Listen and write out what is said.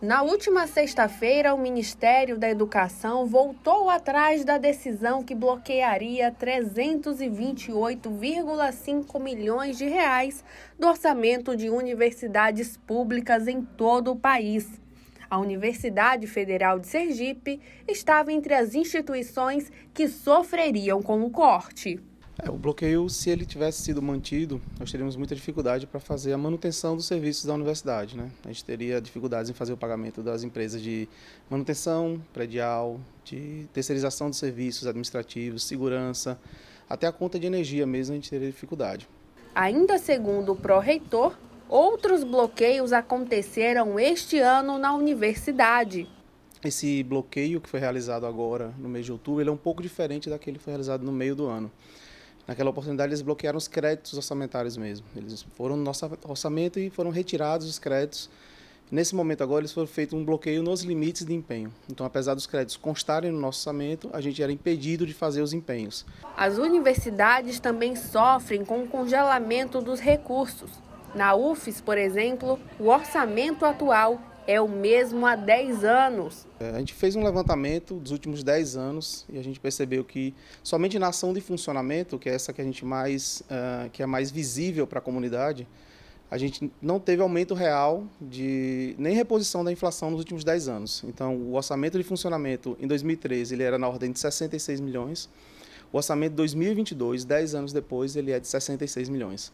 Na última sexta-feira, o Ministério da Educação voltou atrás da decisão que bloquearia 328,5 milhões de reais do orçamento de universidades públicas em todo o país. A Universidade Federal de Sergipe estava entre as instituições que sofreriam com o corte. É, o bloqueio, se ele tivesse sido mantido, nós teríamos muita dificuldade para fazer a manutenção dos serviços da universidade. Né? A gente teria dificuldades em fazer o pagamento das empresas de manutenção predial, de terceirização de serviços administrativos, segurança, até a conta de energia mesmo a gente teria dificuldade. Ainda segundo o pró-reitor, outros bloqueios aconteceram este ano na universidade. Esse bloqueio que foi realizado agora no mês de outubro, ele é um pouco diferente daquele que foi realizado no meio do ano. Naquela oportunidade, eles bloquearam os créditos orçamentários mesmo. Eles foram no nosso orçamento e foram retirados os créditos. Nesse momento agora, eles foram feito um bloqueio nos limites de empenho. Então, apesar dos créditos constarem no nosso orçamento, a gente era impedido de fazer os empenhos. As universidades também sofrem com o congelamento dos recursos. Na UFES, por exemplo, o orçamento atual é o mesmo há 10 anos. É, a gente fez um levantamento dos últimos 10 anos e a gente percebeu que somente na ação de funcionamento, que é essa que a gente mais uh, que é mais visível para a comunidade, a gente não teve aumento real de nem reposição da inflação nos últimos 10 anos. Então, o orçamento de funcionamento em 2013 ele era na ordem de 66 milhões. O orçamento de 2022, 10 anos depois, ele é de 66 milhões.